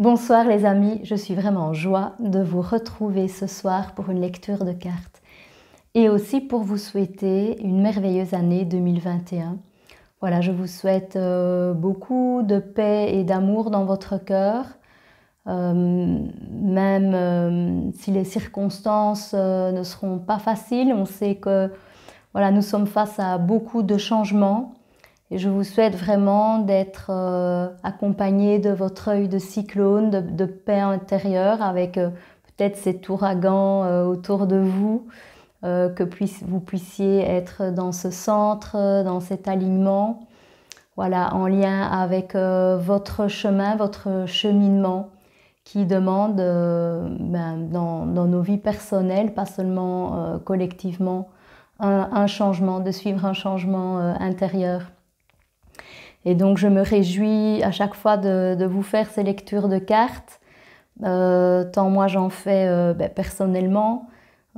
Bonsoir les amis, je suis vraiment en joie de vous retrouver ce soir pour une lecture de cartes et aussi pour vous souhaiter une merveilleuse année 2021. Voilà, je vous souhaite euh, beaucoup de paix et d'amour dans votre cœur, euh, même euh, si les circonstances ne seront pas faciles, on sait que voilà, nous sommes face à beaucoup de changements et je vous souhaite vraiment d'être euh, accompagné de votre œil de cyclone, de, paix intérieure, avec euh, peut-être cet ouragan euh, autour de vous, que vous puissiez être dans ce centre, dans cet alignement, voilà, en lien avec votre chemin, votre cheminement qui demande ben, dans, nos vies personnelles, pas seulement collectivement, un, changement, de suivre un changement intérieur. Et donc je me réjouis à chaque fois de, vous faire ces lectures de cartes, euh, tant moi j'en fais euh, ben, personnellement,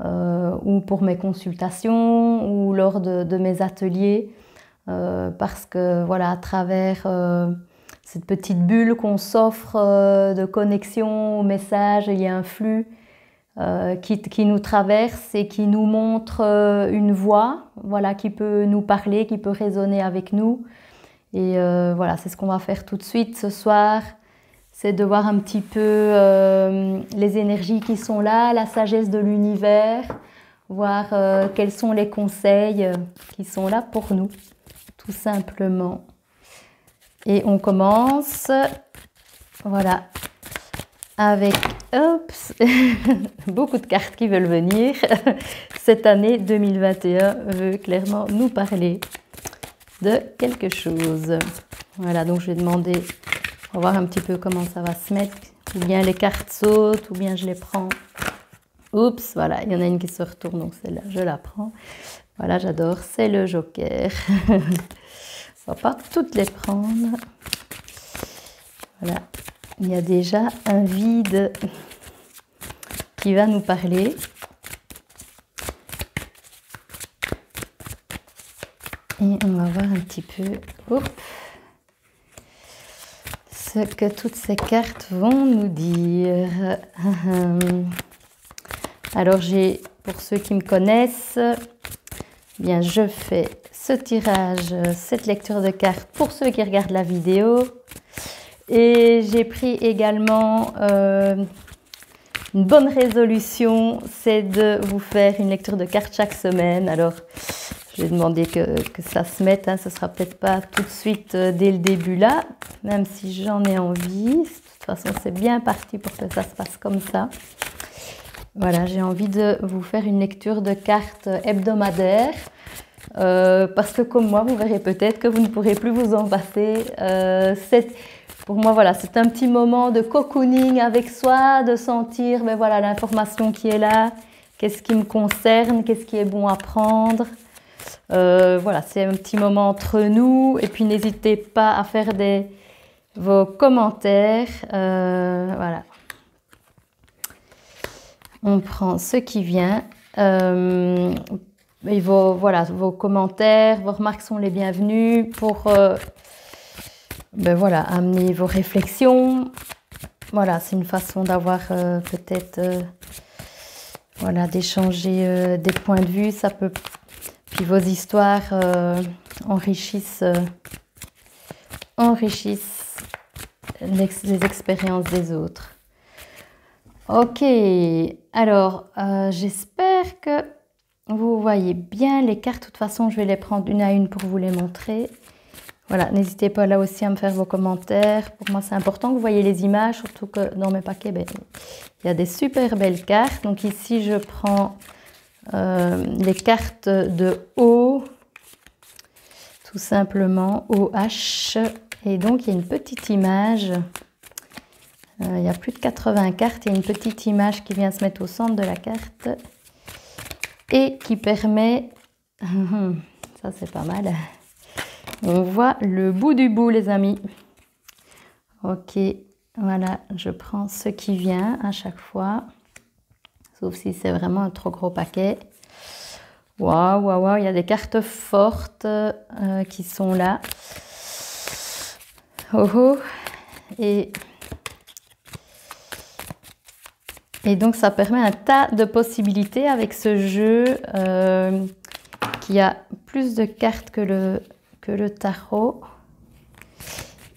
euh, ou pour mes consultations, ou lors de, de mes ateliers, parce que voilà, à travers cette petite bulle qu'on s'offre de connexion au message, il y a un flux. Qui, qui, nous traverse et qui nous montre une voix voilà, qui peut nous parler, qui peut résonner avec nous, et euh, voilà, c'est ce qu'on va faire tout de suite ce soir. C'est de voir un petit peu euh, les énergies qui sont là, la sagesse de l'univers, voir euh, quels sont les conseils qui sont là pour nous, tout simplement. Et on commence, voilà, avec beaucoup de cartes qui veulent venir. Cette année 2021 veut clairement nous parler de quelque chose. Voilà, donc je vais demander, voir un petit peu comment ça va se mettre. Ou bien les cartes sautent, ou bien je les prends. Oups, voilà, il y en a une qui se retourne, donc celle-là, je la prends. Voilà, j'adore, c'est le joker. on va pas toutes les prendre. Voilà, il y a déjà un vide qui va nous parler. Et on va voir un petit peu ce que toutes ces cartes vont nous dire. Alors j'ai, pour ceux qui me connaissent, bien je fais ce tirage, cette lecture de cartes pour ceux qui regardent la vidéo. Et j'ai pris également euh, une bonne résolution, c'est de vous faire une lecture de cartes chaque semaine. Alors je que, ça se mette. Ce hein, sera peut-être pas tout de suite euh, dès le début là, même si j'en ai envie. De toute façon, c'est bien parti pour que ça se passe comme ça. Voilà, j'ai envie de vous faire une lecture de cartes hebdomadaire. Euh, parce que comme moi, vous verrez peut-être que vous ne pourrez plus vous en passer. Euh, pour moi, voilà, c'est un petit moment de cocooning avec soi, de sentir, mais ben voilà, l'information qui est là, qu'est-ce qui me concerne, qu'est-ce qui est bon à prendre. Euh, voilà, c'est un petit moment entre nous. Et puis n'hésitez pas à faire des, vos commentaires. Euh, voilà. On prend ce qui vient. Euh, et vos, voilà, vos commentaires, vos remarques sont les bienvenues pour ben voilà, amener vos réflexions. Voilà, c'est une façon d'avoir peut-être voilà, d'échanger des points de vue. Ça peut puis vos histoires euh, enrichissent, euh, enrichissent les expériences des autres. Ok, alors euh, j'espère que vous voyez bien les cartes. De toute façon, je vais les prendre une à une pour vous les montrer. Voilà, n'hésitez pas là aussi à me faire vos commentaires. Pour moi, c'est important que vous voyez les images, surtout que dans mes paquets, ben, il y a des super belles cartes. Donc ici, je prends euh, les cartes de O, tout simplement OH. Et donc, il y a une petite image. Euh, il y a plus de 80 cartes il y a une petite image qui vient se mettre au centre de la carte et qui permet... Ça, c'est pas mal. On voit le bout du bout, les amis. Ok, voilà, je prends ce qui vient à chaque fois sauf si c'est vraiment un trop gros paquet. Waouh, waouh, il y a des cartes fortes euh, qui sont là. Oh, oh. Et, et donc ça permet un tas de possibilités avec ce jeu euh, qui a plus de cartes que le, que le tarot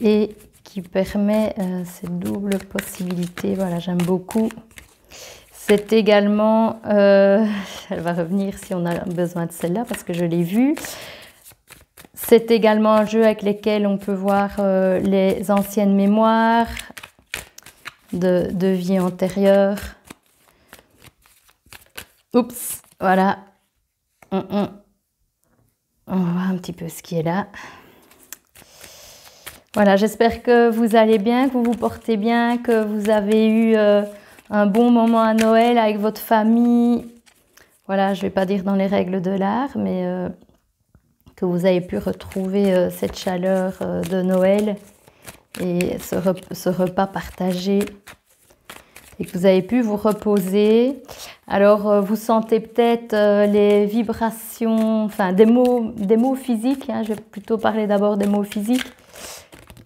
et qui permet euh, cette ces possibilité. Voilà, j'aime beaucoup. C'est également, euh, elle va revenir si on a besoin de celle-là parce que je l'ai vue. C'est également un jeu avec lequel on peut voir euh, les anciennes mémoires de, vie antérieure. Oups, voilà. Mm, mm. On, un petit peu ce qui est là. Voilà, j'espère que vous allez bien, que vous vous portez bien, que vous avez eu... Euh, un bon moment à Noël avec votre famille. Voilà, je ne vais pas dire dans les règles de l'art, mais euh, que vous avez pu retrouver euh, cette chaleur euh, de Noël et ce, repas partagé et que vous avez pu vous reposer. Alors, vous sentez peut-être les vibrations, enfin des mots, des mots physiques. Hein, je vais plutôt parler d'abord des mots physiques.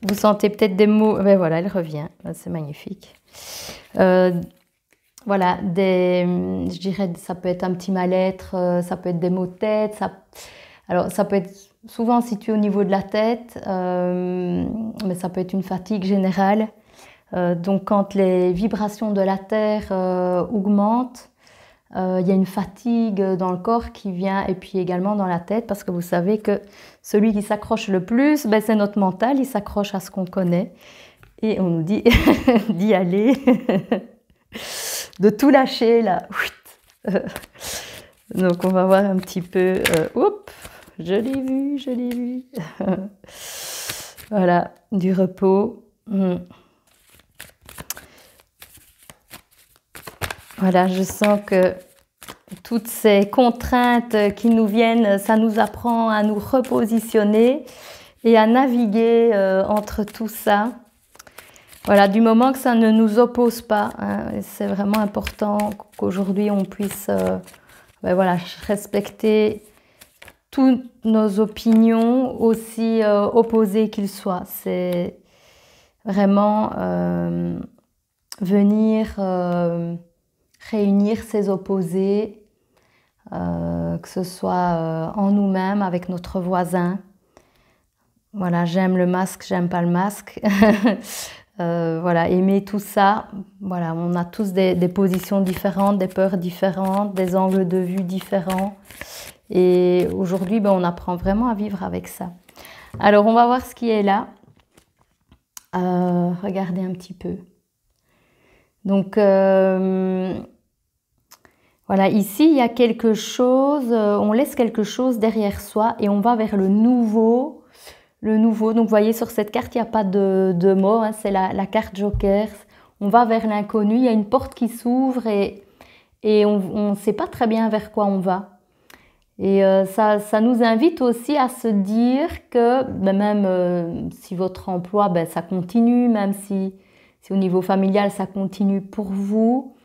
Vous sentez peut-être des mots. mais ben voilà, elle revient. C'est magnifique. Euh, voilà, je dirais, ça peut être un petit mal-être, euh, ça peut être des maux de tête, ça, alors ça peut être souvent situé au niveau de la tête, euh, mais ça peut être une fatigue générale. donc quand les vibrations de la Terre augmentent, il y a une fatigue dans le corps qui vient et puis également dans la tête parce que vous savez que celui qui s'accroche le plus, ben, c'est notre mental, il s'accroche à ce qu'on connaît. Et on nous dit d'y aller, de tout lâcher là. Euh, donc on va voir un petit peu. Euh, oups, je l'ai vu, je l'ai vu. voilà, du repos. Hmm. Voilà, je sens que toutes ces contraintes qui nous viennent, ça nous apprend à nous repositionner et à naviguer euh, entre tout ça. Voilà, du moment que ça ne nous oppose pas, hein, c'est vraiment important qu'aujourd'hui on puisse euh, ben voilà, respecter toutes nos opinions, aussi euh, opposées qu'ils soient. C'est vraiment euh, venir réunir ces opposés, que ce soit en nous-mêmes, avec notre voisin. Voilà, j'aime le masque, j'aime pas le masque. Euh, voilà, aimer tout ça. Voilà, on a tous des, positions différentes, des peurs différentes, des angles de vue différents. Et aujourd'hui, ben, on apprend vraiment à vivre avec ça. Alors, on va voir ce qui est là. Euh, regardez un petit peu. Donc, euh, voilà, ici, il y a quelque chose, on laisse quelque chose derrière soi et on va vers le nouveau, le nouveau. Donc vous voyez sur cette carte, il n'y a pas de, de mots, hein. c'est la, la, carte Joker. On va vers l'inconnu, il y a une porte qui s'ouvre et, et on ne sait pas très bien vers quoi on va. Et euh, ça, ça, nous invite aussi à se dire que ben, même euh, si votre emploi, ben, ça continue, même si, si, au niveau familial, ça continue pour vous,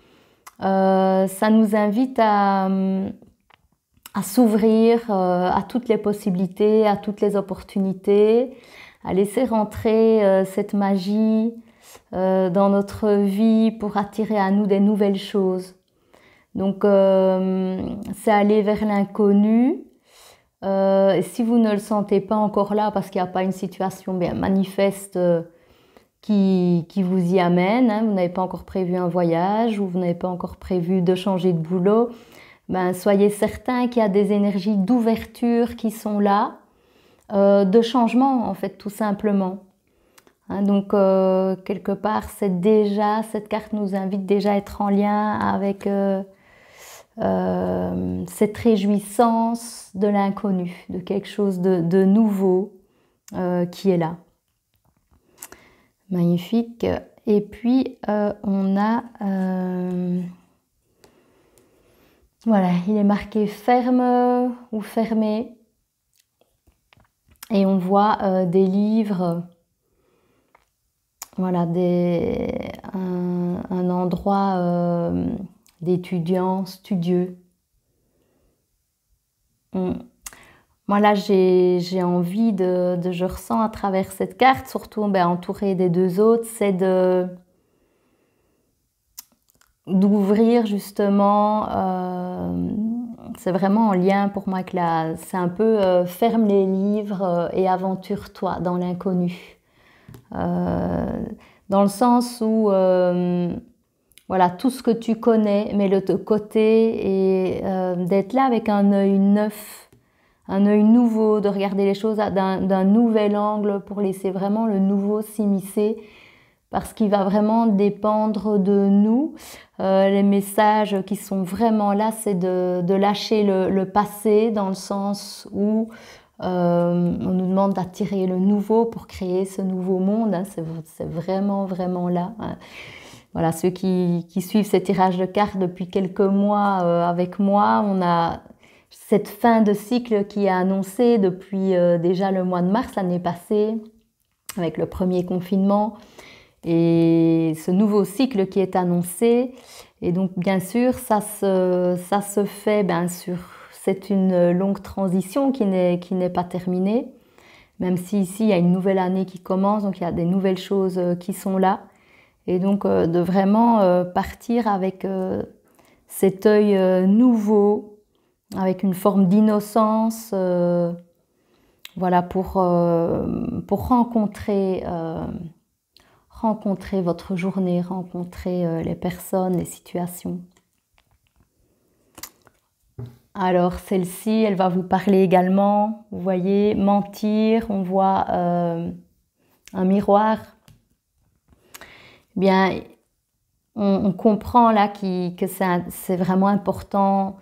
euh, ça nous invite à hum, à s'ouvrir euh, à toutes les possibilités, à toutes les opportunités, à laisser rentrer euh, cette magie euh, dans notre vie pour attirer à nous des nouvelles choses. Donc c'est aller vers l'inconnu. si vous ne le sentez pas encore là parce qu'il n'y a pas une situation bien manifeste qui, qui vous y amène, hein, vous n'avez pas encore prévu un voyage ou vous n'avez pas encore prévu de changer de boulot, ben, soyez certains qu'il y a des énergies d'ouverture qui sont là, euh, de changement en fait tout simplement. Hein, donc euh, quelque part, c'est déjà cette carte nous invite déjà à être en lien avec euh, cette réjouissance de l'inconnu, de quelque chose de nouveau qui est là. Magnifique. Et puis on a voilà, il est marqué ferme ou fermé. Et on voit euh, des livres, voilà, des, un, endroit euh, d'étudiants studieux. Hmm. Moi là, j'ai envie de, je ressens à travers cette carte, surtout ben, entourée des deux autres, c'est de, d'ouvrir justement. Euh, c'est vraiment en lien pour moi que c'est un peu euh, ferme les livres euh, et aventure-toi dans l'inconnu. dans le sens où voilà tout ce que tu connais, mais le côté et d'être là avec un œil neuf, un œil nouveau, de regarder les choses d'un nouvel angle pour laisser vraiment le nouveau s'immiscer parce qu'il va vraiment dépendre de nous. Euh, les messages qui sont vraiment là, c'est de, lâcher le, passé dans le sens où euh, on nous demande d'attirer le nouveau pour créer ce nouveau monde. Hein. C'est vraiment, vraiment là. Hein. Voilà, ceux qui, suivent ces tirages de cartes depuis quelques mois euh, avec moi, on a cette fin de cycle qui a annoncé depuis déjà le mois de mars l'année passée, avec le premier confinement et ce nouveau cycle qui est annoncé. Et donc, bien sûr, ça se, ça se fait, bien sûr, c'est une longue transition qui n'est, qui n'est pas terminée, même si ici, il y a une nouvelle année qui commence, donc il y a des nouvelles choses euh, qui sont là. Et donc, euh, de vraiment euh, partir avec cet œil nouveau, avec une forme d'innocence, voilà, pour, pour rencontrer rencontrer votre journée, rencontrer euh, les personnes, les situations. Alors celle-ci, elle va vous parler également, vous voyez, mentir, on voit euh, un miroir. Eh bien, on, comprend là que c'est vraiment important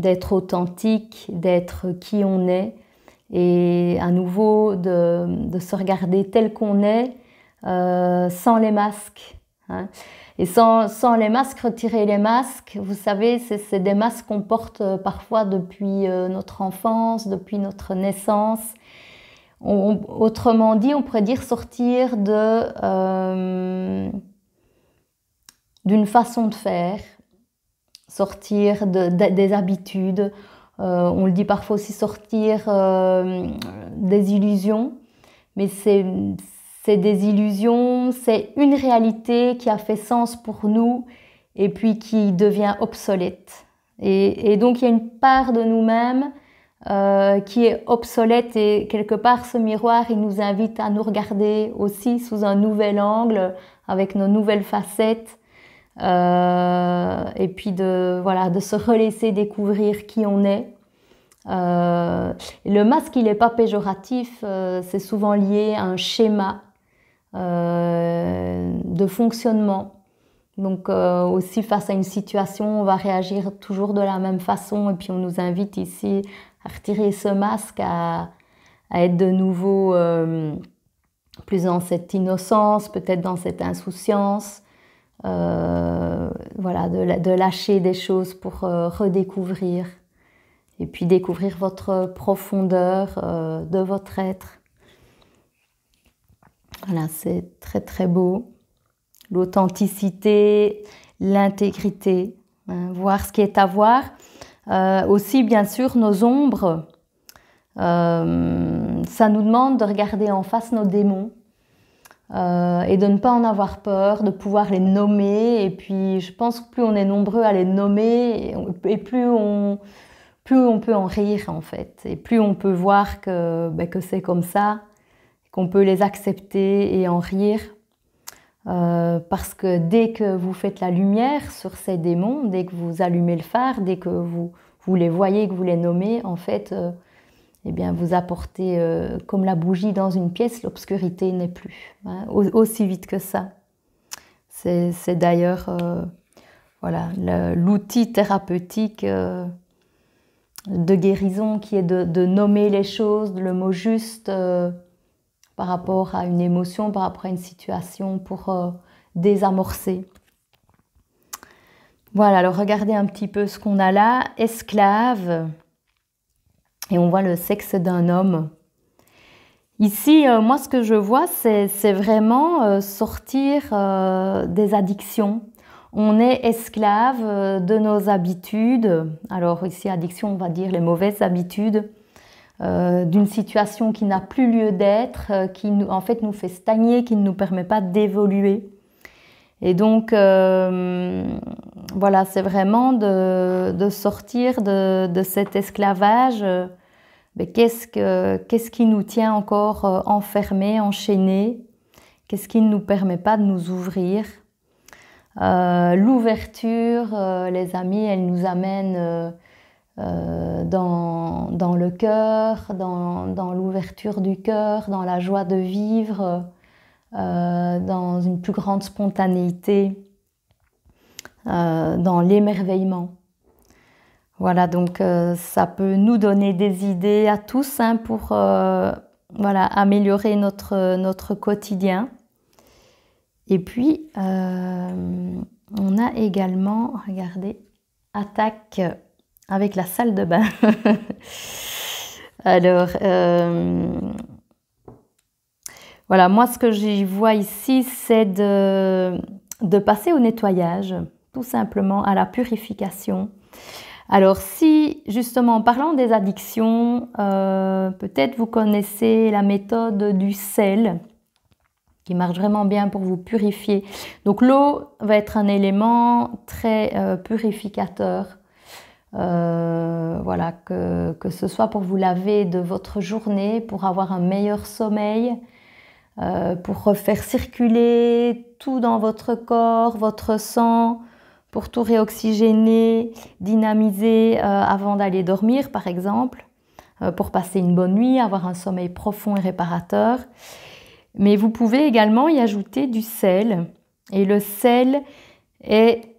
d'être authentique, d'être qui on est, et à nouveau de se regarder tel qu'on est, euh, sans les masques. Hein. Et sans, sans, les masques, retirer les masques, vous savez, c'est des masques qu'on porte euh, parfois depuis euh, notre enfance, depuis notre naissance. autrement dit, on pourrait dire sortir de, d'une façon de faire, sortir des habitudes, on le dit parfois aussi sortir des illusions, mais c'est c'est des illusions, c'est une réalité qui a fait sens pour nous et puis qui devient obsolète. Et, donc il y a une part de nous-mêmes euh, qui est obsolète et quelque part ce miroir, il nous invite à nous regarder aussi sous un nouvel angle, avec nos nouvelles facettes. Euh, et puis de voilà de se relaisser découvrir qui on est. Euh, le masque, il n'est pas péjoratif, c'est souvent lié à un schéma euh, de fonctionnement. Donc euh, aussi face à une situation, on va réagir toujours de la même façon et puis on nous invite ici à retirer ce masque, à, être de nouveau euh, plus dans cette innocence, peut-être dans cette insouciance, voilà, de, lâcher des choses pour redécouvrir et puis découvrir votre profondeur de votre être. Voilà, c'est très très beau. L'authenticité, l'intégrité, hein, voir ce qui est à voir. Euh, aussi, bien sûr, nos ombres. Euh, ça nous demande de regarder en face nos démons euh, et de ne pas en avoir peur, de pouvoir les nommer. Et puis, je pense que plus on est nombreux à les nommer, et plus on, plus on peut en rire en fait, et plus on peut voir que, ben, que c'est comme ça, qu'on peut les accepter et en rire. Euh, parce que dès que vous faites la lumière sur ces démons, dès que vous allumez le phare, dès que vous, vous les voyez, que vous les nommez, en fait, euh, eh bien, vous apportez, euh, comme la bougie dans une pièce, l'obscurité n'est plus. Hein, aussi vite que ça. C'est d'ailleurs voilà, l'outil thérapeutique de guérison qui est de, nommer les choses, le mot juste par rapport à une émotion, par rapport à une situation pour euh, désamorcer. Voilà, alors regardez un petit peu ce qu'on a là. Esclave. Et on voit le sexe d'un homme. Ici, euh, moi, ce que je vois, c'est vraiment euh, sortir des addictions. On est esclave de nos habitudes. Alors ici, addiction, on va dire les mauvaises habitudes. Euh, d'une situation qui n'a plus lieu d'être, euh, qui en fait nous fait stagner, qui ne nous permet pas d'évoluer. Et donc, euh, voilà, c'est vraiment de, sortir de, cet esclavage. Mais quest qu'est-ce qui nous tient encore enfermés, enchaînés Qu'est-ce qui ne nous permet pas de nous ouvrir L'ouverture, les amis, elle nous amène euh, dans, le cœur, dans, l'ouverture du cœur, dans la joie de vivre, euh, dans une plus grande spontanéité, euh, dans l'émerveillement. Voilà, donc ça peut nous donner des idées à tous hein, pour voilà, améliorer notre, notre quotidien. Et puis, on a également, regardez, attaque avec la salle de bain. Alors, euh, voilà, moi ce que j'y vois ici, c'est de, passer au nettoyage, tout simplement à la purification. Alors si justement en parlant des addictions, euh, peut-être vous connaissez la méthode du sel qui marche vraiment bien pour vous purifier. Donc l'eau va être un élément très euh, purificateur euh, voilà, que, ce soit pour vous laver de votre journée, pour avoir un meilleur sommeil, euh, pour refaire circuler tout dans votre corps, votre sang, pour tout réoxygéner, dynamiser euh, avant d'aller dormir par exemple, pour passer une bonne nuit, avoir un sommeil profond et réparateur. Mais vous pouvez également y ajouter du sel. Et le sel est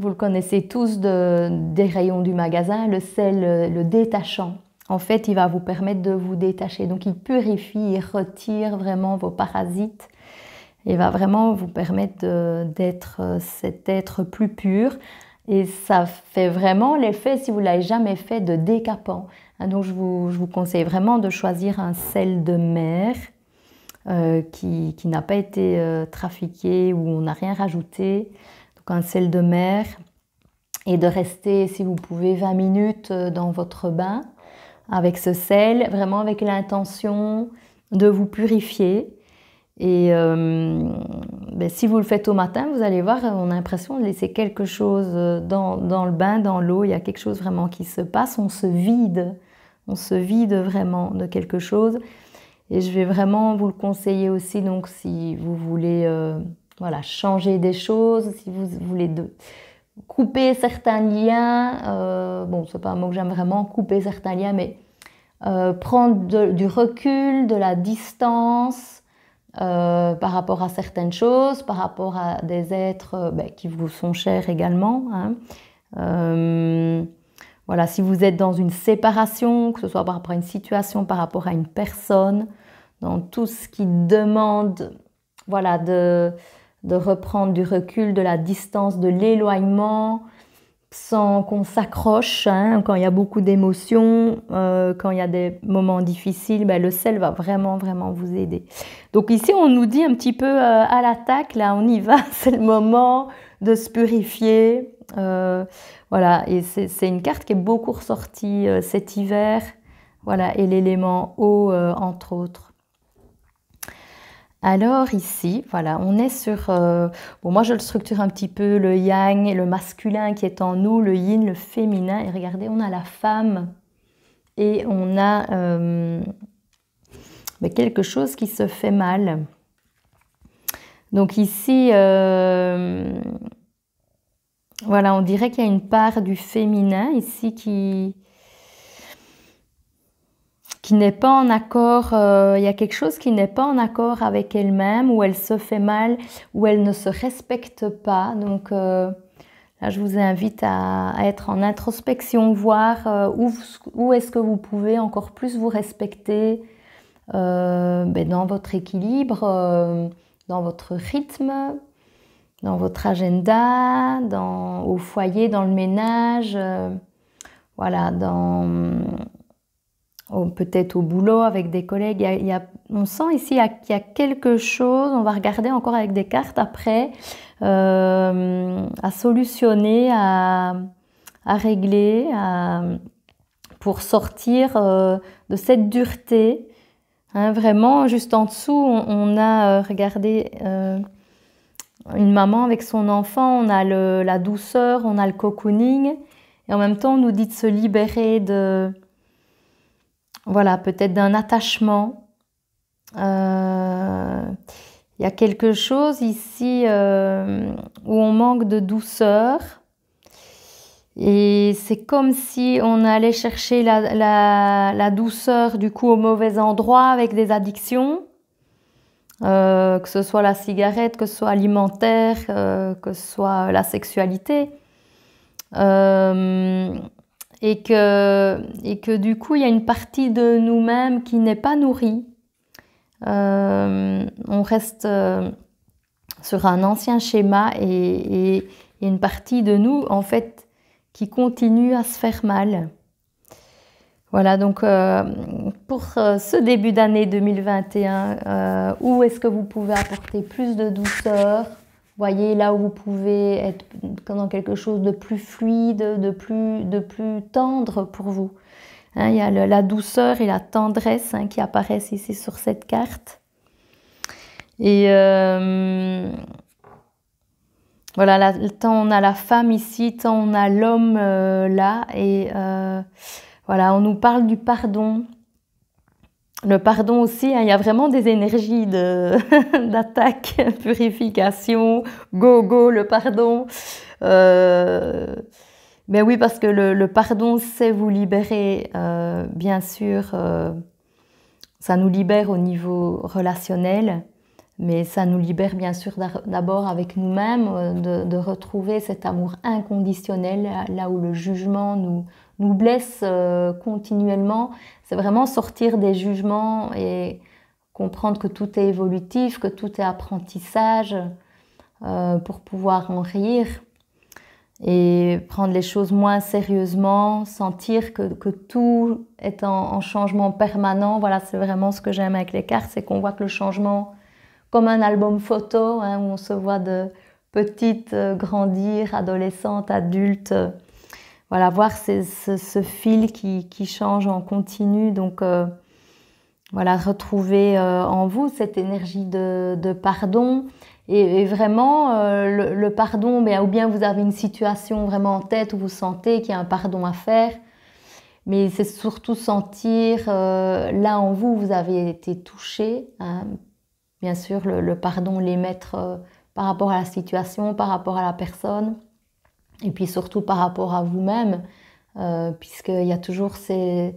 vous le connaissez tous de, des rayons du magasin, le sel, euh, le détachant. En fait, il va vous permettre de vous détacher. Donc, il purifie, il retire vraiment vos parasites. Il va vraiment vous permettre euh, d'être euh, cet être plus pur. Et ça fait vraiment l'effet, si vous ne l'avez jamais fait, de décapant. Hein, donc, je vous, je vous, conseille vraiment de choisir un sel de mer qui, qui n'a pas été trafiqué, où on n'a rien rajouté un sel de mer et de rester, si vous pouvez, 20 minutes euh, dans votre bain avec ce sel, vraiment avec l'intention de vous purifier. Et euh, ben, si vous le faites au matin, vous allez voir, euh, on a l'impression de laisser quelque chose dans, le bain, dans l'eau, il y a quelque chose vraiment qui se passe, on se vide, on se vide vraiment de quelque chose. Et je vais vraiment vous le conseiller aussi, donc si vous voulez voilà, changer des choses, si vous voulez de couper certains liens, euh, bon, c'est pas un mot que j'aime vraiment, couper certains liens, mais euh, prendre du recul, de la distance euh, par rapport à certaines choses, par rapport à des êtres euh, ben, qui vous sont chers également. Hein. voilà, si vous êtes dans une séparation, que ce soit par rapport à une situation, par rapport à une personne, dans tout ce qui demande, voilà, de de reprendre du recul, de la distance, de l'éloignement, sans qu'on s'accroche. Hein. quand il y a beaucoup d'émotions, euh, quand il y a des moments difficiles, ben, le sel va vraiment, vraiment vous aider. Donc ici, on nous dit un petit peu euh, à l'attaque, là, on y va, c'est le moment de se purifier. Euh, voilà, et c'est une carte qui est beaucoup ressortie cet hiver. Voilà, et l'élément eau, entre autres. Alors ici, voilà, on est sur... Euh, bon, moi, je le structure un petit peu, le yang, le masculin qui est en nous, le yin, le féminin. Et regardez, on a la femme et on a euh, ben, quelque chose qui se fait mal. Donc ici, euh, voilà, on dirait qu'il y a une part du féminin ici qui, n'est pas en accord, euh, il y a quelque chose qui n'est pas en accord avec elle-même, où elle se fait mal, où elle ne se respecte pas. Donc euh, là, je vous invite à, être en introspection, voir euh, où, est-ce que vous pouvez encore plus vous respecter ben, dans votre équilibre, dans votre rythme, dans votre agenda, dans, au foyer, dans le ménage. voilà, dans peut-être au boulot avec des collègues. on sent ici qu'il y a quelque chose, on va regarder encore avec des cartes après, euh, à solutionner, à, régler, pour sortir euh, de cette dureté. Hein, vraiment, juste en dessous, on, a euh, regardé une maman avec son enfant, on a la douceur, on a le cocooning, et en même temps, on nous dit de se libérer de voilà, peut-être d'un attachement. Euh, il y a quelque chose ici euh, où on manque de douceur. Et c'est comme si on allait chercher la, douceur du coup au mauvais endroit avec des addictions, euh, que ce soit la cigarette, que ce soit alimentaire, que ce soit la sexualité et que, et que du coup, il y a une partie de nous-mêmes qui n'est pas nourrie. Euh, on reste euh, sur un ancien schéma et une partie de nous, en fait, qui continue à se faire mal. Voilà, donc euh, pour ce début d'année 2021, où est-ce que vous pouvez apporter plus de douceur, voyez là où vous pouvez être dans quelque chose de plus fluide, de plus, de plus tendre pour vous. Hein, il y a la douceur et la tendresse hein, qui apparaissent ici sur cette carte. Et euh, voilà, tant on a la femme ici, tant on a l'homme euh, là. Et euh, voilà, on nous parle du pardon, le pardon aussi, hein, il y a vraiment des énergies d'attaque, purification, go, go, le pardon. mais euh, ben oui, parce que le, pardon, c'est vous libérer, euh, bien sûr. Euh, ça nous libère au niveau relationnel, mais ça nous libère bien sûr d'abord avec nous-mêmes, de, de, retrouver cet amour inconditionnel, là où le jugement nous, nous blesse euh, continuellement, c'est vraiment sortir des jugements et comprendre que tout est évolutif, que tout est apprentissage euh, pour pouvoir en rire et prendre les choses moins sérieusement, sentir que, tout est en, changement permanent. Voilà, c'est vraiment ce que j'aime avec les cartes, c'est qu'on voit que le changement, comme un album photo, hein, où on se voit de petites euh, grandir, adolescente, adulte, voilà, voir ce, fil qui, change en continu. Donc, euh, voilà, retrouver euh, en vous cette énergie de, pardon. Et, vraiment, euh, le, pardon, mais, ben, ou bien vous avez une situation vraiment en tête où vous sentez qu'il y a un pardon à faire. Mais c'est surtout sentir là en vous, vous avez été touché. Hein. Bien sûr, le, le pardon, l'émettre par rapport à la situation, par rapport à la personne et puis surtout par rapport à vous-même, euh, puisqu'il y a toujours ce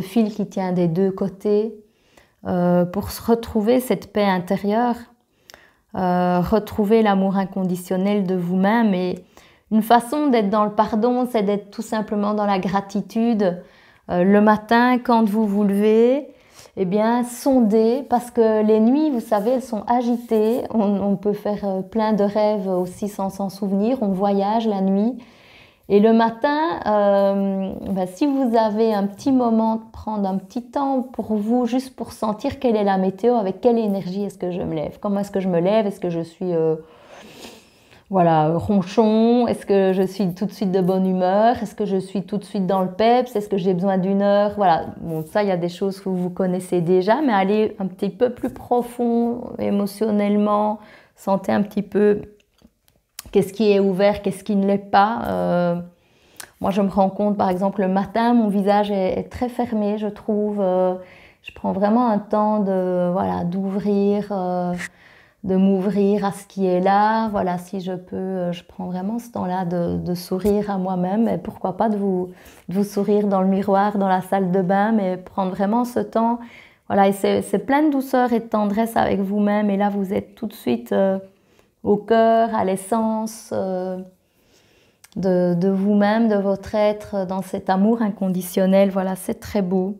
fil qui tient des deux côtés. Euh, pour se retrouver cette paix intérieure, euh, retrouver l'amour inconditionnel de vous-même. Et une façon d'être dans le pardon, c'est d'être tout simplement dans la gratitude. le matin, quand vous vous levez, eh bien, sonder, parce que les nuits, vous savez, elles sont agitées. On, peut faire euh, plein de rêves aussi sans s'en souvenir. On voyage la nuit. Et le matin, euh, bah, si vous avez un petit moment, de prendre un petit temps pour vous, juste pour sentir quelle est la météo, avec quelle énergie est-ce que je me lève, comment est-ce que je me lève, est-ce que je suis... Euh, voilà, ronchon Est-ce que je suis tout de suite de bonne humeur Est-ce que je suis tout de suite dans le peps Est-ce que j'ai besoin d'une heure Voilà, bon, ça, il y a des choses que vous connaissez déjà, mais allez un petit peu plus profond émotionnellement, sentez un petit peu qu'est-ce qui est ouvert, qu'est-ce qui ne l'est pas. Euh. moi, je me rends compte, par exemple, le matin, mon visage est, très fermé, je trouve. Euh. je prends vraiment un temps de voilà d'ouvrir. Euh de m'ouvrir à ce qui est là. Voilà, si je peux, euh, je prends vraiment ce temps-là de, sourire à moi-même et pourquoi pas de vous, sourire dans le miroir, dans la salle de bain, mais prendre vraiment ce temps. Voilà, et c'est plein de douceur et de tendresse avec vous-même. Et là, vous êtes tout de suite euh, au cœur, à l'essence euh, de vous-même, de votre être, dans cet amour inconditionnel. Voilà, c'est très beau.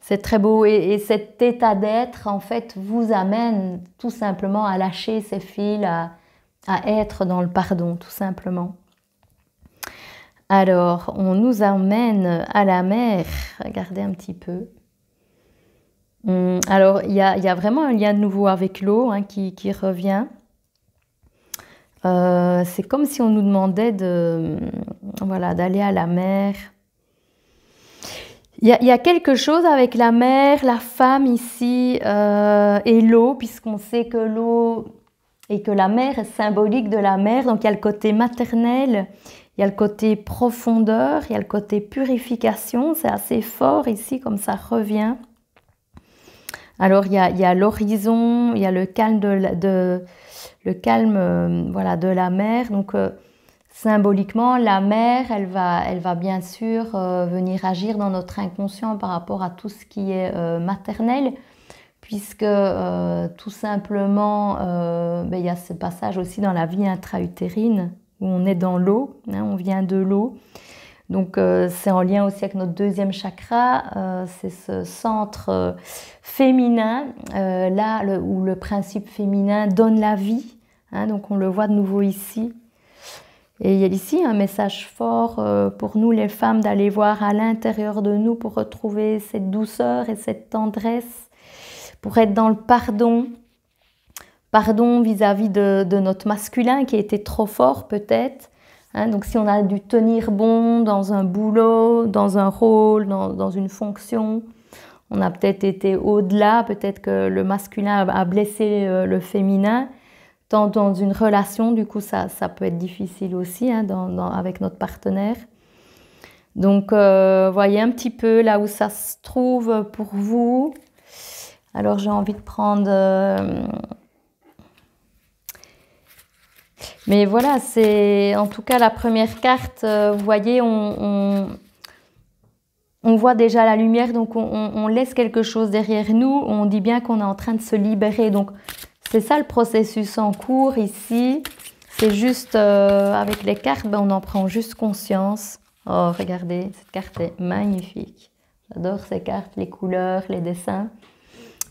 C'est très beau et, cet état d'être, en fait, vous amène tout simplement à lâcher ces fils, à, être dans le pardon, tout simplement. Alors, on nous amène à la mer. Regardez un petit peu. Hum, alors, il y, a, vraiment un lien de nouveau avec l'eau hein, qui, revient. Euh, c'est comme si on nous demandait de, voilà, d'aller à la mer, il y, a quelque chose avec la mer, la femme ici euh, et l'eau, puisqu'on sait que l'eau et que la mer est symbolique de la mer. Donc il y a le côté maternel, il y a le côté profondeur, il y a le côté purification. C'est assez fort ici comme ça revient. Alors il y a, l'horizon, il y a le calme de, de calme euh, de la mer. Donc euh, Symboliquement, la mère, elle va, elle va bien sûr euh, venir agir dans notre inconscient par rapport à tout ce qui est euh, maternel, puisque euh, tout simplement, ben, il y a ce passage aussi dans la vie intra-utérine où on est dans l'eau, hein, on vient de l'eau. Donc c'est en lien aussi avec notre deuxième chakra, c'est ce centre féminin, là où le principe féminin donne la vie. Hein, donc on le voit de nouveau ici. Et il y a ici un message fort euh, pour nous les femmes d'aller voir à l'intérieur de nous pour retrouver cette douceur et cette tendresse, pour être dans le pardon. Pardon vis-à-vis de, notre masculin qui était trop fort peut-être. Hein. donc si on a dû tenir bon dans un boulot, dans un rôle, dans une fonction, on a peut-être été au-delà, peut-être que le masculin a blessé euh, le féminin dans, une relation, du coup, ça, ça peut être difficile aussi hein, avec notre partenaire. Donc, euh, voyez un petit peu là où ça se trouve pour vous. Alors, j'ai envie de prendre... Euh, Mais voilà, c'est en tout cas la première carte. Euh, vous voyez, on, on, voit déjà la lumière, donc on, on, laisse quelque chose derrière nous. On dit bien qu'on est en train de se libérer. Donc, c'est ça le processus en cours ici. C'est juste euh, avec les cartes, ben, on en prend juste conscience. Oh, regardez, cette carte est magnifique. J'adore ces cartes, les couleurs, les dessins.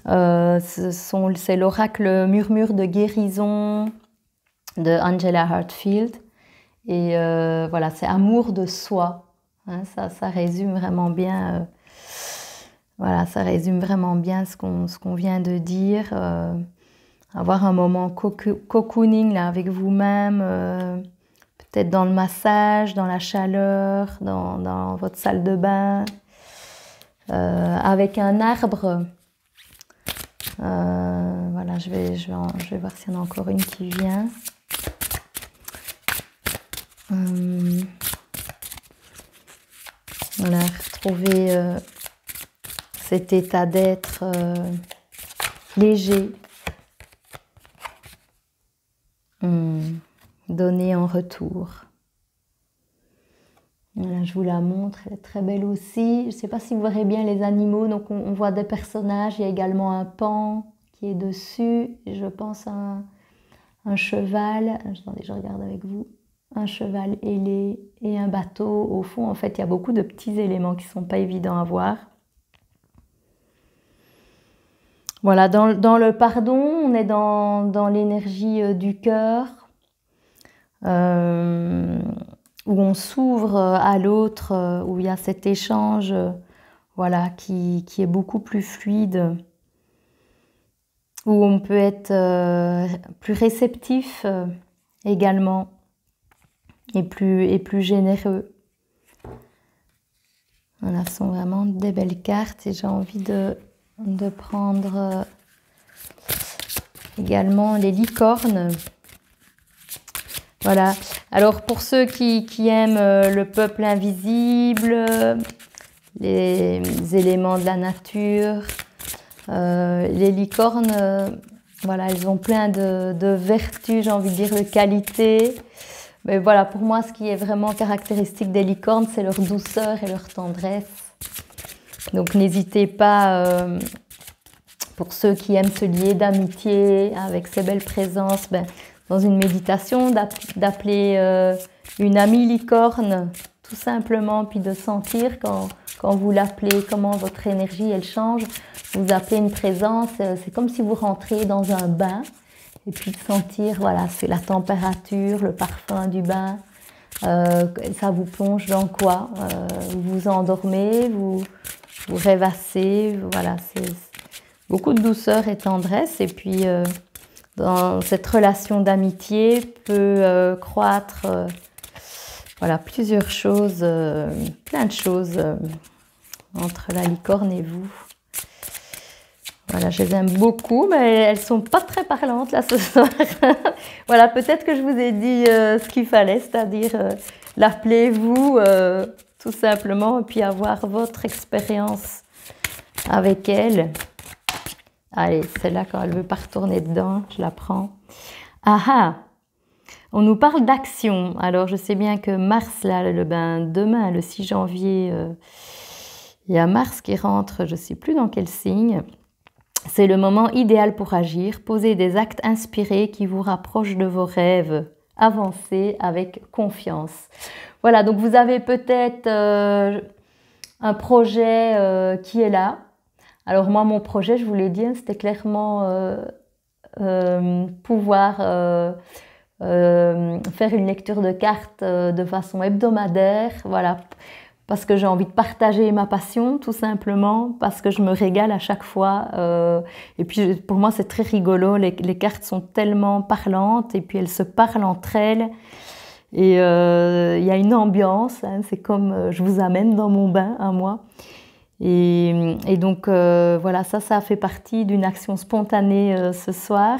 Euh, c'est l'oracle murmure de guérison de Angela Hartfield. Et euh, voilà, c'est amour de soi. Hein, ça, ça, résume vraiment bien. voilà, ça résume vraiment bien ce qu'on qu'on vient de dire avoir un moment cocooning là, avec vous-même, euh, peut-être dans le massage, dans la chaleur, dans, votre salle de bain, euh, avec un arbre. Euh, voilà, je vais, je, vais je vais voir s'il y en a encore une qui vient. voilà, retrouver cet état d'être léger, Hmm. Donner en retour. je vous la montre, elle est très belle aussi. Je ne sais pas si vous verrez bien les animaux, donc on, voit des personnages, il y a également un pan qui est dessus, je pense à un, un cheval, attendez, je regarde avec vous, un cheval ailé et un bateau. Au fond, en fait, il y a beaucoup de petits éléments qui ne sont pas évidents à voir. Voilà, dans, le pardon, on est dans, l'énergie euh, du cœur, euh, où on s'ouvre euh, à l'autre, où il y a cet échange voilà, qui, est beaucoup plus fluide, où on peut être plus réceptif également et plus, et plus généreux. Voilà, ce sont vraiment des belles cartes et j'ai envie de de prendre euh, également les licornes. Voilà. Alors pour ceux qui, aiment euh, le peuple invisible, les éléments de la nature, euh, les licornes, voilà, elles ont plein de, de vertus, j'ai envie de dire, de qualité. Mais voilà, pour moi, ce qui est vraiment caractéristique des licornes, c'est leur douceur et leur tendresse. Donc n'hésitez pas, euh, pour ceux qui aiment se lier d'amitié avec ces belles présences, ben, dans une méditation, d'appeler euh, une amie licorne, tout simplement, puis de sentir quand, quand vous l'appelez, comment votre énergie, elle change. Vous appelez une présence, euh, c'est comme si vous rentrez dans un bain, et puis de sentir, voilà, c'est la température, le parfum du bain. ça vous plonge dans quoi Vous vous endormez, vous, vous rêvassez, Voilà, c'est beaucoup de douceur et tendresse. Et puis, euh, dans cette relation d'amitié peut euh, croître euh, voilà, plusieurs choses, plein de choses entre la licorne et vous. Voilà, je les aime beaucoup, mais elles sont pas très parlantes là ce soir. voilà, peut-être que je vous ai dit ce qu'il fallait, c'est-à-dire l'appelez-vous tout simplement, et puis avoir votre expérience avec elle. Allez, celle-là, quand elle veut pas retourner dedans, je la prends. Ah ah On nous parle d'action. Alors, je sais bien que Mars, là, le, ben, demain, le 6 janvier, euh, il y a Mars qui rentre, je ne sais plus dans quel signe. C'est le moment idéal pour agir, poser des actes inspirés qui vous rapprochent de vos rêves avancer avec confiance. Voilà, donc vous avez peut-être euh, un projet euh, qui est là. Alors moi, mon projet, je vous l'ai dit, hein, c'était clairement euh, pouvoir faire une lecture de cartes de façon hebdomadaire. Voilà, parce que j'ai envie de partager ma passion, tout simplement, parce que je me régale à chaque fois. Euh, et puis, pour moi, c'est très rigolo. Les, cartes sont tellement parlantes, et puis elles se parlent entre elles. Et euh, il y a une ambiance, hein, c'est comme euh, je vous amène dans mon bain à moi. Et, donc voilà, ça, ça fait partie d'une action spontanée ce soir.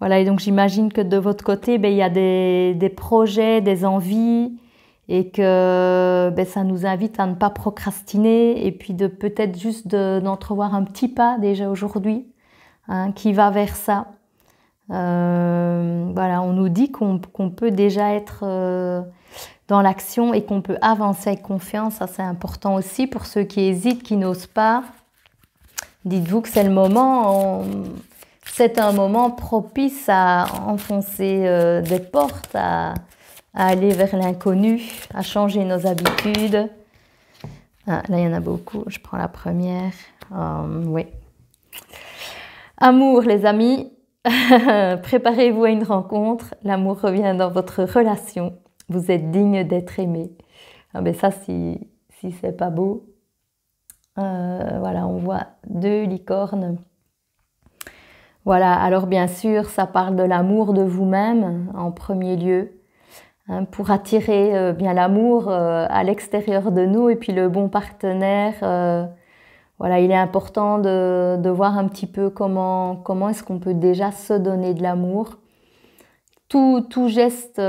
Voilà, et donc j'imagine que de votre côté, ben, il y a des projets, des envies, et que ben, ça nous invite à ne pas procrastiner et puis de peut-être juste d'entrevoir un petit pas déjà aujourd'hui hein, qui va vers ça. Euh, voilà, on nous dit qu'on peut déjà être euh, dans l'action et qu'on peut avancer avec confiance. Ça, c'est important aussi pour ceux qui hésitent, qui n'osent pas. Dites-vous que c'est le moment. C'est un moment propice à enfoncer euh, des portes, à, à aller vers l'inconnu, à changer nos habitudes. Ah, là, il y en a beaucoup. Je prends la première. Euh, oui. Amour, les amis. Préparez-vous à une rencontre. L'amour revient dans votre relation. Vous êtes digne d'être aimé. Ah ben ça, si, si c'est pas beau. Euh, voilà, on voit deux licornes. Voilà, alors bien sûr, ça parle de l'amour de vous-même en premier lieu. Hein, pour attirer euh, bien l'amour euh, à l'extérieur de nous et puis le bon partenaire. Euh, voilà, il est important de, voir un petit peu comment comment est-ce qu'on peut déjà se donner de l'amour. Tout, tout, geste,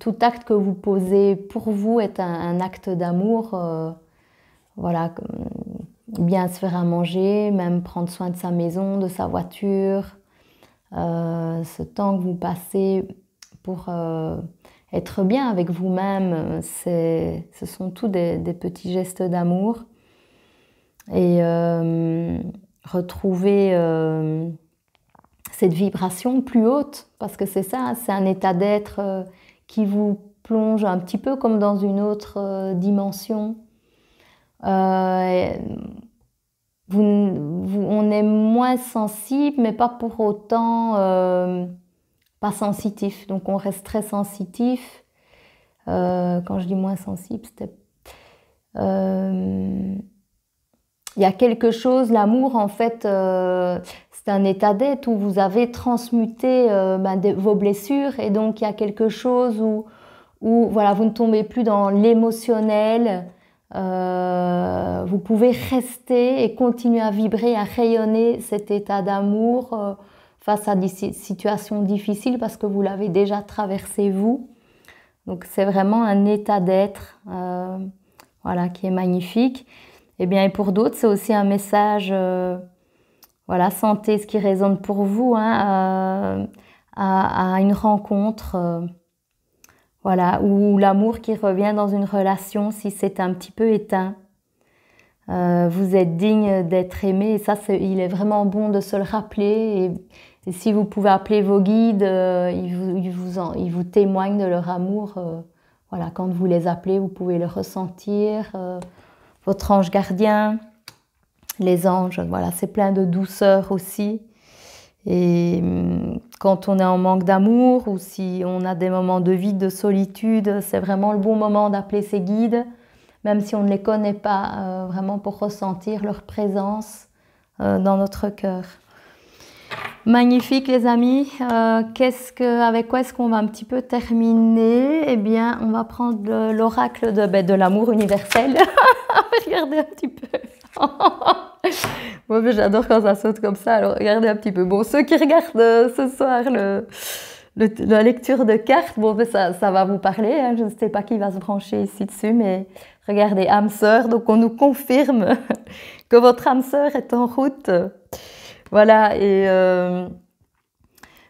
tout acte que vous posez pour vous est un, acte d'amour. voilà, bien se faire à manger, même prendre soin de sa maison, de sa voiture, ce temps que vous passez pour euh, être bien avec vous-même. Ce sont tous des, petits gestes d'amour. Et euh, retrouver euh, cette vibration plus haute, parce que c'est ça, c'est un état d'être qui vous plonge un petit peu comme dans une autre dimension. vous, on est moins sensible, mais pas pour autant pas sensitif. Donc on reste très sensitif. Euh, quand je dis moins sensible, c'était... Euh, il y a quelque chose, l'amour en fait, euh, c'est un état d'être où vous avez transmuté ben, vos blessures et donc il y a quelque chose où, voilà, vous ne tombez plus dans l'émotionnel, vous pouvez rester et continuer à vibrer, à rayonner cet état d'amour face à des situations difficiles parce que vous l'avez déjà traversé vous. Donc c'est vraiment un état d'être euh, voilà, qui est magnifique. Et eh bien et pour d'autres, c'est aussi un message, euh, voilà, santé, ce qui résonne pour vous hein, euh, à, une rencontre. voilà, ou l'amour qui revient dans une relation si c'est un petit peu éteint. vous êtes digne d'être aimé et ça, c'est il est vraiment bon de se le rappeler et et si vous pouvez appeler vos guides, euh, ils, vous, témoignent de leur amour. Euh, voilà, quand vous les appelez, vous pouvez le ressentir. Euh, votre ange gardien, les anges, voilà, c'est plein de douceur aussi. Et mm, quand on est en manque d'amour ou si on a des moments de vide, de solitude, c'est vraiment le bon moment d'appeler ses guides, même si on ne les connaît pas, vraiment pour ressentir leur présence dans notre cœur. Magnifique les amis. Euh, que, avec quoi est-ce qu'on va un petit peu terminer Eh bien, on va prendre l'oracle de, ben, de l'amour universel. regardez un petit peu. Moi, j'adore quand ça saute comme ça. Alors, regardez un petit peu. Bon, ceux qui regardent euh, ce soir le, la lecture de cartes, bon, ben, ça, ça va vous parler. Hein. Je ne sais pas qui va se brancher ici dessus, mais regardez, âme sœur. Donc, on nous confirme que votre âme sœur est en route voilà, et, euh,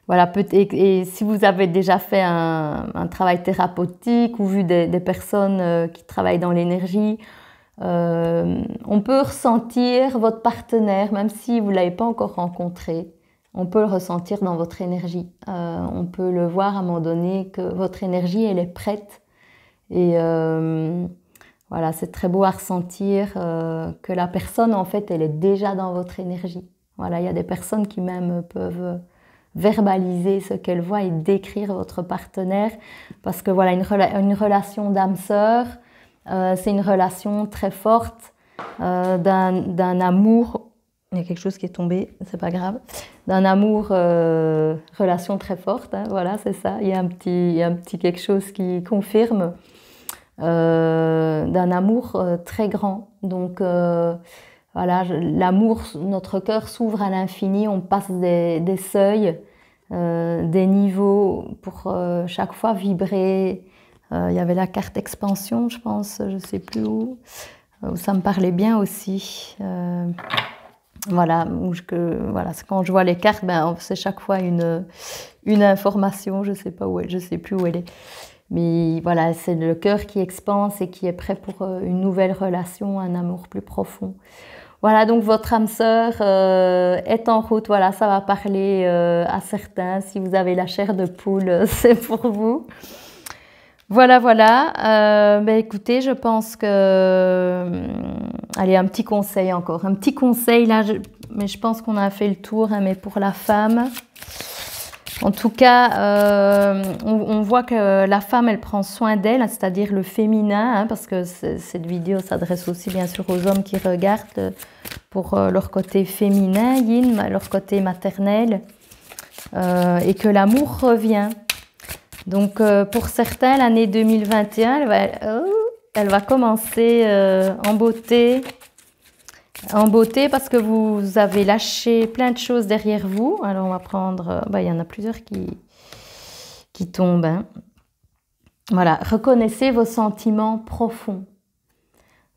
voilà, peut et, si vous avez déjà fait un, travail thérapeutique ou vu des, personnes euh, qui travaillent dans l'énergie, euh, on peut ressentir votre partenaire, même si vous ne l'avez pas encore rencontré. On peut le ressentir dans votre énergie. on peut le voir à un moment donné que votre énergie, elle est prête. Et voilà, c'est très beau à ressentir que la personne, en fait, elle est déjà dans votre énergie. Voilà, il y a des personnes qui même peuvent verbaliser ce qu'elles voient et décrire votre partenaire. Parce que voilà, une, une relation d'âme-sœur, euh, c'est une relation très forte euh, d'un amour. Il y a quelque chose qui est tombé, c'est pas grave. D'un amour, euh, relation très forte, hein, voilà, c'est ça. Il y, a un petit, il y a un petit quelque chose qui confirme d'un amour très grand. Donc, l'amour, notre cœur s'ouvre à l'infini, on passe des, seuils, euh, des niveaux pour euh, chaque fois vibrer. Euh, il y avait la carte expansion, je pense, je ne sais plus où, ça me parlait bien aussi. voilà, que, quand je vois les cartes, ben, c'est chaque fois une, une information, je ne sais, pas où sais plus où elle est. Mais voilà, c'est le cœur qui expanse et qui est prêt pour une nouvelle relation, un amour plus profond voilà, donc votre âme sœur euh, est en route. Voilà, ça va parler euh, à certains. Si vous avez la chair de poule, c'est pour vous. Voilà, voilà. Euh, ben, écoutez, je pense que... Euh, allez, un petit conseil encore. Un petit conseil, là, mais je pense qu'on a fait le tour, hein, mais pour la femme... En tout cas, euh, on, voit que la femme, elle prend soin d'elle, hein, c'est-à-dire le féminin, hein, parce que cette vidéo s'adresse aussi bien sûr aux hommes qui regardent pour euh, leur côté féminin, yin, leur côté maternel, euh, et que l'amour revient. Donc pour certains, l'année 2021, elle va commencer en beauté, en beauté parce que vous avez lâché plein de choses derrière vous. Alors on va prendre, euh, bah, il y en a plusieurs qui, qui tombent. Hein. Voilà, reconnaissez vos sentiments profonds.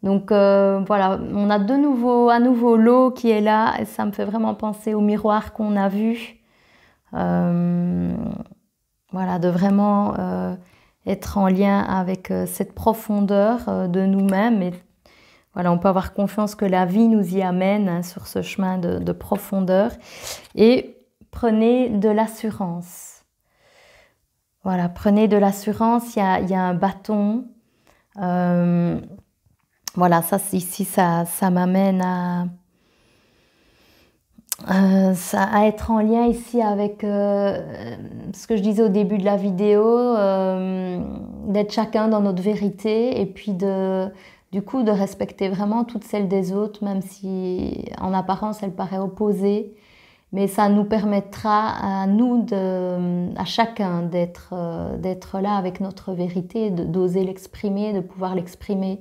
Donc euh, voilà, on a de nouveau à nouveau l'eau qui est là et ça me fait vraiment penser au miroir qu'on a vu. Euh, voilà, de vraiment être en lien avec cette profondeur de nous-mêmes et voilà, on peut avoir confiance que la vie nous y amène hein, sur ce chemin de, profondeur. Et prenez de l'assurance. Voilà, prenez de l'assurance. Il y a, un bâton. Euh, voilà, ça ici, ça, ça m'amène à, euh, à être en lien ici avec euh, ce que je disais au début de la vidéo, d'être chacun dans notre vérité et puis de, du coup, de respecter vraiment toutes celles des autres, même si en apparence elles paraissent opposées, mais ça nous permettra à nous, de, à chacun, d'être, euh, là avec notre vérité, d'oser l'exprimer, de pouvoir l'exprimer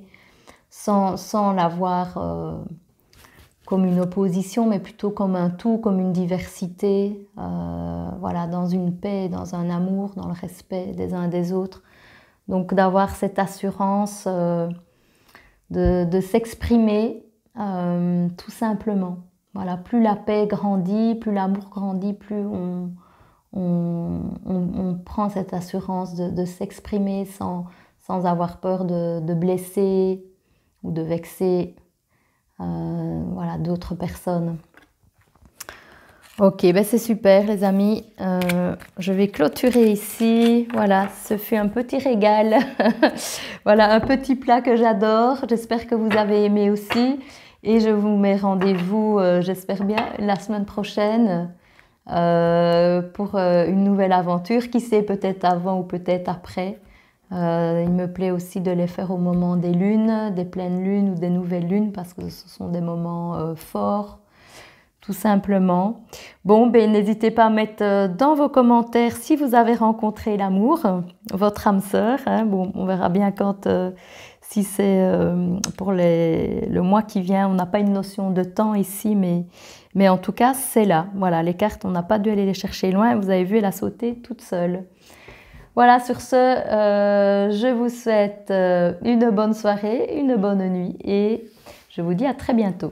sans, l'avoir euh, comme une opposition, mais plutôt comme un tout, comme une diversité, euh, voilà, dans une paix, dans un amour, dans le respect des uns des autres. Donc d'avoir cette assurance de, s'exprimer euh, tout simplement. Voilà, plus la paix grandit, plus l'amour grandit, plus on, on, on, prend cette assurance de, s'exprimer sans, sans, avoir peur de, de, blesser ou de vexer euh, voilà, d'autres personnes. Ok, ben c'est super les amis. Euh, je vais clôturer ici. Voilà, ce fut un petit régal. voilà, un petit plat que j'adore. J'espère que vous avez aimé aussi. Et je vous mets rendez-vous, euh, j'espère bien, la semaine prochaine euh, pour une nouvelle aventure. Qui sait, peut-être avant ou peut-être après. il me plaît aussi de les faire au moment des lunes, des pleines lunes ou des nouvelles lunes parce que ce sont des moments forts tout simplement. Bon, ben n'hésitez pas à mettre euh, dans vos commentaires si vous avez rencontré l'amour, votre âme sœur. Hein. Bon, on verra bien quand, euh, si c'est euh, pour le mois qui vient. On n'a pas une notion de temps ici, mais, mais en tout cas, c'est là. Voilà, les cartes, on n'a pas dû aller les chercher loin. Vous avez vu, elle a sauté toute seule. Voilà, sur ce, je vous souhaite une bonne soirée, une bonne nuit et je vous dis à très bientôt.